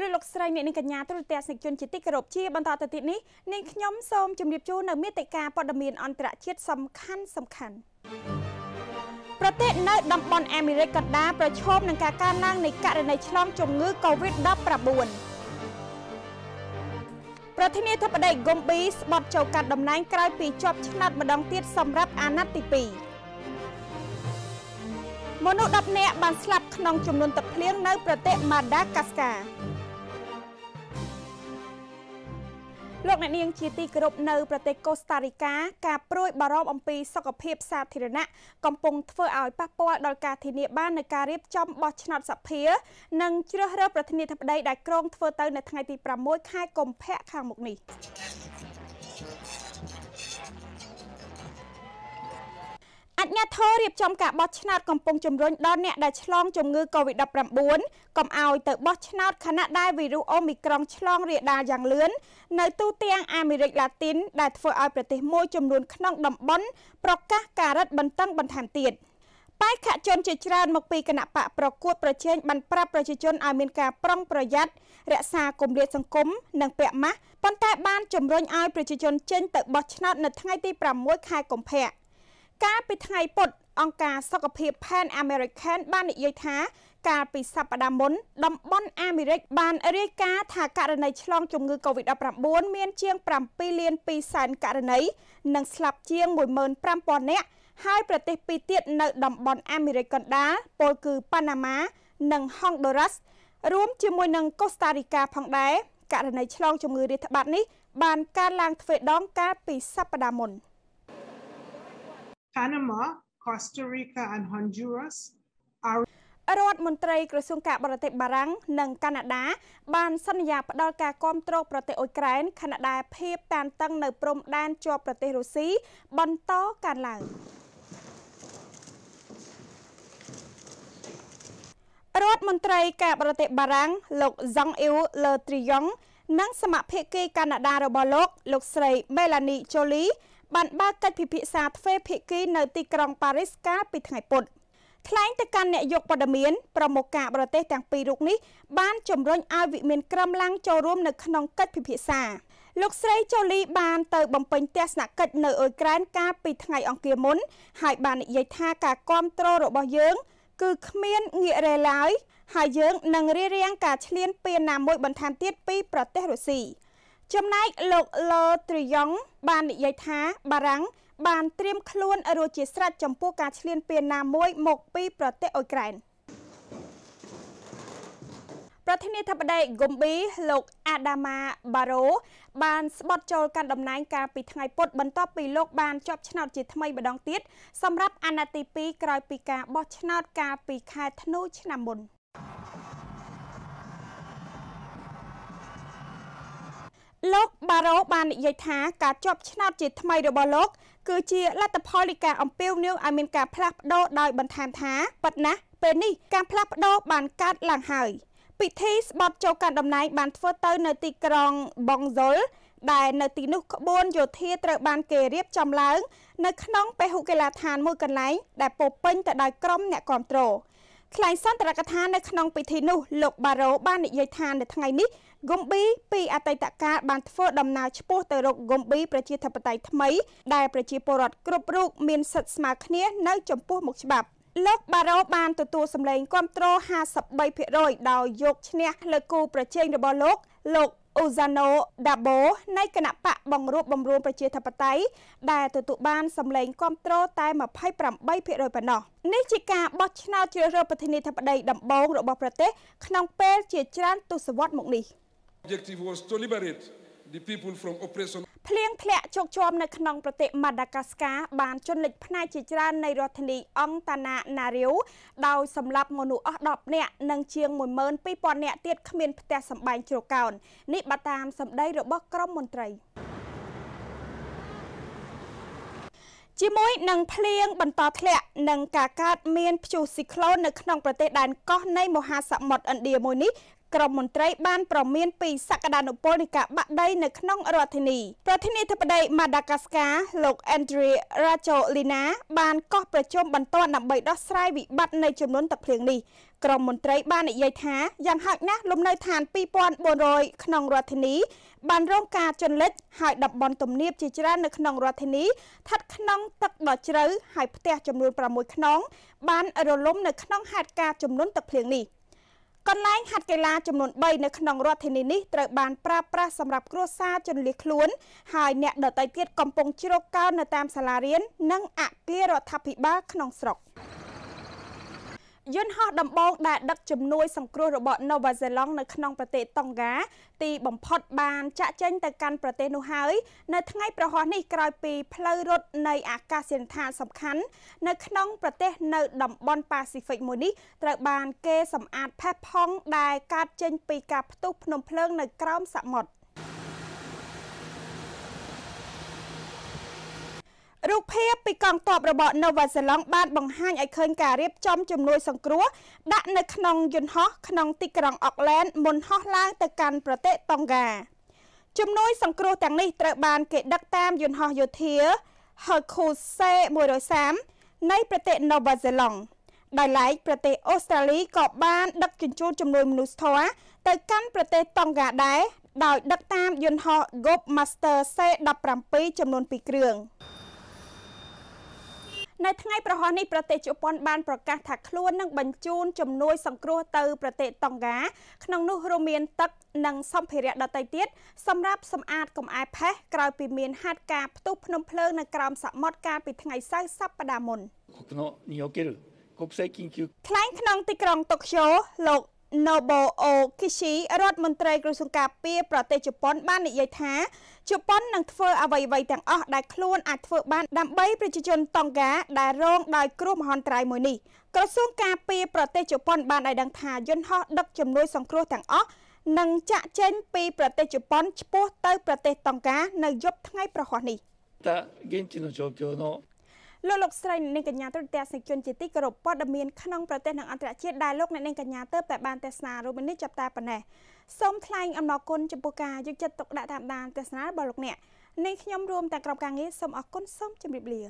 លោកលោកស្រីអ្នកនាងកញ្ញាទូរទស្សនិកជនជាទីគោរពជាបន្តទៅទៀតនេះនាងខ្ញុំសូមជម្រាបជូននៅមេតិការព័ត៌មានអន្តរជាតិសំខាន់សំខាន់ប្រទេសនៅតំបន់អាមេរិកកណ្ដាលប្រឈមនឹងការកើនឡើងនៃករណីឆ្លងជំងឺ Covid-19 ប្រធានាធិបតីហ្គុំប៊ីស្បត់ចូលកាត់តំណែងក្រោយពីជាប់ឆ្នោតម្ដងទៀតសម្រាប់អាណត្តិទី2មនុស្ស10នាក់បានស្លាប់ក្នុងចំនួនទឹកភ្លៀងនៅ ប្រទេសម៉ាដាហ្កាស្ការលោកអ្នកនាងជាទីគោរពនៅប្រទេសកូស្តារីកាការប្រួយបារម្ភអំពីសុខភាពសាធារណៈកំពុងធ្វើឲ្យប៉ះពាល់ដល់ការធានាបាននៃការរៀបចំបោះឆ្នោតសភានិងជ្រើសរើសប្រធានាធិបតីដែលក្រុងធ្វើទៅនៅថ្ងៃទី6ខែកុម្ភៈខាងមុខនេះញាធររៀបចំការបោះឆ្នោតកំពុងជំរុញដល់អ្នកដែលឆ្លងជំងឺ Covid-19 កុំឲ្យទៅបោះឆ្នោតខណៈដែលវីរុសអូមីក្រុងឆ្លងរាលដាលយ៉ាងលឿននៅទូទាំងអាមេរិកឡាទីនដែលធ្វើឲ្យប្រទេសមួយចំនួនក្នុងតំបន់ប្រកាសការរឹតបន្តឹងបន្ថែមទៀត។បេក្ខជនជាច្រើនមកពីគណៈបកប្រកួតប្រជែងបានប្រាប់ប្រជាជនឲ្យមានការប្រុងប្រយ័ត្នរក្សាគម្លាតសង្គមនិងពាក់ម៉ាស់ប៉ុន្តែបានជំរុញឲ្យប្រជាជនចេញទៅបោះឆ្នោតនៅថ្ងៃទី6ខែកុម្ភៈកាលពីថ្ងៃពុធអង្គការសុខភាព Pan American បាននិយាយថាកាលពីសប្តាហ៍មុនតំបន់អាមេរិកបានរាយការណ៍ថាករណីឆ្លងជំងឺ Covid-19 មានជាង7លាន2សែនករណីនិងស្លាប់ជាង15,000នាក់ហើយប្រទេសពីរទៀតនៅតំបន់អាមេរិកកណ្ដាលពលគឺប៉ាណាម៉ានិងហង់ដូរ៉ាស់រួមជាមួយនឹងកូស្តារីកាផងដែរករណីឆ្លងជំងឺរាតត្បាតនេះបានកើនឡើងទ្វេដងកាលពីសប្តាហ៍មុន។ Panama, Costa Rica and Honduras are រដ្ឋមន្ត្រីក្រសួងការបរទេសបារាំងនិងកាណាដា បានសន្យាផ្តល់ការគាំទ្រប្រទេសអ៊ុយក្រែនខណៈដែលភាព តានតឹងនៅ ព្រំដែនជាប់ប្រទេសរុស្ស៊ីបន្តកើនឡើងរដ្ឋមន្ត្រី ការបរទេស បារាំងលោក Zhang Yu Le Drian និងសមាភិកកាណាដារបស់លោកលោកស្រី Melanie Jolie បានបើកកិច្ចពិភាក្សាទ្វេភាគីនៅទីក្រុងប៉ារីសកាលពីថ្ងៃពុធថ្លែងទៅកាន់អ្នកយកព័ត៌មានប្រមុខការបរទេសទាំងពីររូបនេះបានជំរុញឲ្យវិមានក្រមឡើងចូលរួមនៅក្នុងកិច្ចពិភាក្សា លោកស្រីចូលីបានទៅបំពេញទស្សនកិច្ចនៅអ៊ុយក្រែនកាលពីថ្ងៃអង្គារមុនហើយបាននិយាយថាការគ្រប់គ្រងរបស់យើងគឺគ្មានងាករេឡើយហើយយើងនឹងរៀបរៀងការឈ្លានពានណាមួយបន្ថែមទៀតពីប្រទេសរុស្ស៊ីចំណែកលោកលឺទ្រយ៉ងបាននិយាយថាបារាំងបានត្រៀមខ្លួនរួចជាស្រេចចំពោះការឈ្លានពានណាមួយមកពី ប្រទេសអ៊ុយក្រែនប្រធានាធិបតីហ្គុំប៊ីលោកអាដាម៉ាបារ៉ូបានស្បត់ចូលកាន់តំណែងកាលពីថ្ងៃពុធបន្ទាប់ពីលោកបានជាប់ឆ្នោតជាថ្មីម្ដងទៀតសម្រាប់អាណត្តិទី2ក្រោយពីការបោះឆ្នោតកាលពីខែធ្នូឆ្នាំមុនលោកបារ៉ូបាននិយាយថាការជាប់ឆ្នោតជាថ្មីរបស់លោក គឺជាលទ្ធផលនៃការអំពាវនាវឲ្យមានការផ្លាស់ប្ដូរដោយបន្ថែមថាប៉ិតណាស់ពេលនេះការផ្លាស់ប្ដូរបានកើតឡើងហើយពិធីស្បត់ចូលកាន់តំណែងបានធ្វើទៅ នៅទីក្រុងបងហ្សុលដែលនៅទីនោះក្បួនយោធាត្រូវបាន គេរៀបចំឡើងនៅក្នុងពហុកីឡាដ្ឋានមួយកន្លែង ដែលពោពេញទៅដោយក្រុមអ្នកគ្រប់គ្រងថ្លែងសន្ទរកថានៅក្នុងពិធីនោះលោកបារ៉ូបាននិយាយថានៅថ្ងៃនេះគំប៊ីពីអតីតកាលបានធ្វើដំណើរឆ្ពោះទៅរកគំប៊ីប្រជាធិបតេយ្យថ្មី ដែលប្រជាពលរដ្ឋគ្រប់រូបមានសិទ្ធិស្មើគ្នានៅចំពោះមុខច្បាប់ លោកបារ៉ូបានទទួលសម្លេងគ្រប់គ្រង53%ដោយយកឈ្នះលើគូប្រជែងរបស់លោកលោកអូសាណូដាបូនៃគណៈបកបង្រួបបង្រួមប្រជាធិបតេយ្យដែលទទួលបានសម្លេងគ្រប់គ្រងតែ28%ប៉ុណ្ណោះនេះជាការបោះឆ្នោតជ្រើសរើសប្រធានាធិបតីដំបូងរបស់ប្រទេសក្នុងពេលជាច្រើន ទសវត្សរ៍មកនេះ Objective was to liberate the people from oppression ភ្លៀងធ្លាក់ជោគជាំនៅក្នុងប្រទេសម៉ាដាហ្គាស្កាបានជន់លិចផ្នែកជាច្រើននៃរដ្ឋធានីអង់តាណាណារីវដោយសម្លាប់មនុស្សអស់10នាក់និងជាង12000នាក់ទៀតគ្មានផ្ទះសម្បែងជ្រកោននេះបើតាមសម្ដីរបស់ក្រមមន្ត្រីជាមួយនឹងភ្លៀងបន្តធ្លាក់និងការកើតមាន ព្យុះស៊ីក្លូននៅក្នុងប្រទេសដែនកោះនៃមហាសមុទ្រឥណ្ឌាមួយនេះក្រមមន្ត្រីបានប្រមានពីសក្តានុពលនៃការបាក់ដីនៅក្នុងរដ្ឋធានីប្រធានាធិបតីម៉ាដាហ្គាស្កាលោក Andrea Rajolina បានកោះប្រជុំបន្ទាន់ដើម្បីដោះស្រាយវិបត្តិនៃចំនួនទឹកភ្លៀងនេះក្រមមន្ត្រីបាននិយាយថាយ៉ាងហោចណាស់លំនៅឋាន2400ក្នុងរដ្ឋធានីបានរងការជន់លិចហើយតំបន់ទំនាបជាច្រើននៅក្នុងរដ្ឋធានីស្ថិតក្នុងទឹកដ៏ជ្រៅហើយផ្ទះចំនួន6ខ្នងបានរលំនៅក្នុងហេតុការណ៍ចំនួនទឹកភ្លៀងនេះ។កន្លែងហាត់កីឡាចំនួន3នៅក្នុងរដ្ឋធានីនេះត្រូវបានប្រើប្រាស់សម្រាប់គ្រួសារជនលៀសខ្លួនហើយអ្នកដទៃទៀតកំពុងជ្រកកោននៅតាមសាលារៀននិងអគាររដ្ឋាភិបាលក្នុងស្រុក។យន្តហោះដំបងដែលដឹកជំនួយសង្គ្រោះរបស់ណូវ៉ាសេឡង់នៅក្នុងប្រទេសតុងហ្កាទីបំផុតបានចាក់ចេញទៅកាន់ប្រទេសនោះហើយនៅថ្ងៃប្រហោះនេះក្រោយពីផ្លូវរត់នៃអាកាសយានដ្ឋានសំខាន់នៅក្នុងប្រទេសនៅតំបន់ប៉ាស៊ីហ្វិកមួយនេះត្រូវបានគេសម្អាតផេះផុងដែលកើតចេញពីការផ្ទុះភ្នំភ្លើងនៅក្រោមសមុទ្ររូបភាពពីកងទ័ពរបស់ Nova Salon បានបង្ហាញឲ្យឃើញការរៀបចំជំនួយសង្គ្រោះដាក់នៅក្នុងយន្តហោះក្នុងទីក្រុង Auckland មុនហោះឡើងទៅកាន់ប្រទេសតុងហ្កាជំនួយ សង្គ្រោះទាំងនេះត្រូវ បានគេដឹកតាមយន្តហោះយោធា Hercules C-130 នៃប្រទេស Nova Zealand ដោយឡែកប្រទេសអូស្ត្រាលីក៏បាន ដឹកជញ្ជូនជំនួយមនុស្សធម៌ទៅកាន់ប្រទេសតុងហ្កាដែរដោយដឹកតាមយន្តហោះ Gob Master C-17 ចំនួន2គ្រឿង។នៅថ្ងៃប្រហោះនេះប្រទេសជប៉ុនបានប្រកាសថាខ្លួននឹងបញ្ជូនជំនួយសង្គ្រោះទៅប្រទេសតុងហ្កាក្នុងនោះរួមមានទឹកនិងសម្ភារៈដទៃទៀតសម្រាប់សម្អាតកំអែផេះក្រោយពីមានហាត់ការផ្ទុះភ្នំភ្លើងនៅក្រោមសមុទ្រកាលពីថ្ងៃសៅរ៍សប្តាហ៍មុនថ្លែងក្នុងទីក្រុងតូក្យូលោក Nobuo Kishi រដ្ឋមន្ត្រីក្រសួងការពារប្រទេសជប៉ុនបាននិយាយថាជប៉ុននឹងធ្វើ អ្វីៗទាំងអស់ដែលខ្លួនអាចធ្វើបានដើម្បីប្រជាជនតង់ហ្កាដែលរងដោយគ្រោះមហន្តរាយមួយនេះក្រសួងការពារប្រទេសជប៉ុន បានឲ្យដឹងថាយន្តហោះដឹកជំនួយ សង្គ្រោះទាំងអស់នឹងចាក់ចេញពីប្រទេសជប៉ុនឆ្ពោះទៅប្រទេសតង់ហ្កានៅយប់ថ្ងៃប្រហ័សនេះた現地の状況のលោកលោកស្រីនិងកញ្ញាទូទាំងសជនជាទីគោរពព័ត៌មានក្នុងប្រទេសនិងអន្តរជាតិដែលលោកអ្នកនិងកញ្ញាទើបតែបានទស្សនារូបនេះចាប់តែប៉ុណ្ណេះសូមថ្លែងអំណរគុណចំពោះការយកចិត្តទុកដាក់តាមដានទស្សនារបស់លោកអ្នកនិងខ្ញុំរួមទាំងក្រុមការងារសូមអរគុណសូមជម្រាបលា